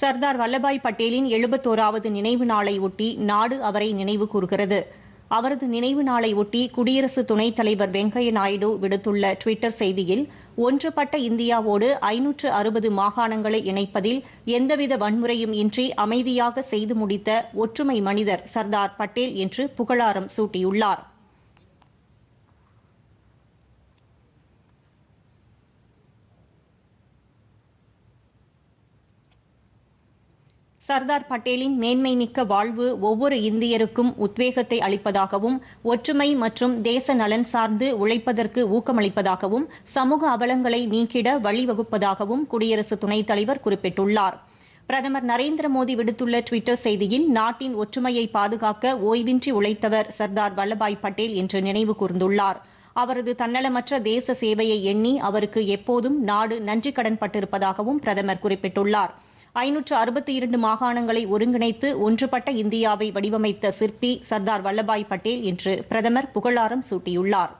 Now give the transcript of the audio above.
சர்தார் வல்லபாய் பட்டேலின் எழுபத்தோராவது நினைவு நாளை ஒட்டி நாடு அவரை நினைவு கூறுகிறது அவரது நினைவு நாளை ஒட்டி குடியரசு துணைத் தலைவர் வெங்கையா நாயுடு விடுத்துள்ள டுவிட்டர் செய்தியில் ஒன்றுபட்ட இந்தியாவோடு ஐநூற்று அறுபது மாகாணங்களை இணைப்பதில் எந்தவித வன்முறையும் இன்றி அமைதியாக செய்து முடித்த ஒற்றுமை மனிதர் சர்தார் பட்டேல் என்று புகழாரம் சூட்டியுள்ளாா் சர்தார் பட்டேலின் மேன்மை மிக்க வாழ்வு ஒவ்வொரு இந்தியருக்கும் உத்வேகத்தை அளிப்பதாகவும் ஒற்றுமை மற்றும் தேச நலன் சார்ந்து உழைப்பதற்கு ஊக்கமளிப்பதாகவும் சமூக அவலங்களை நீக்கிட வழிவகுப்பதாகவும் குடியரசு துணைத் தலைவர் குறிப்பிட்டுள்ளார் பிரதமர் நரேந்திர மோடி விடுத்துள்ள டுவிட்டர் செய்தியில் நாட்டின் ஒற்றுமையை பாதுகாக்க ஓய்வின்றி உழைத்தவர் சர்தார் வல்லபாய் பட்டேல் என்று நினைவு கூர்ந்துள்ளார் அவரது தன்னலமற்ற தேச சேவையை எண்ணி அவருக்கு எப்போதும் நாடு நன்றி கடன்பட்டிருப்பதாகவும் பிரதமர் குறிப்பிட்டுள்ளாா் ஐநூற்று அறுபத்தி இரண்டு மாகாணங்களை ஒருங்கிணைத்து ஒன்றுபட்ட இந்தியாவை வடிவமைத்த சிற்பி சர்தார் வல்லபாய் பட்டேல் என்று பிரதமர் புகழாரம் சூட்டியுள்ளார்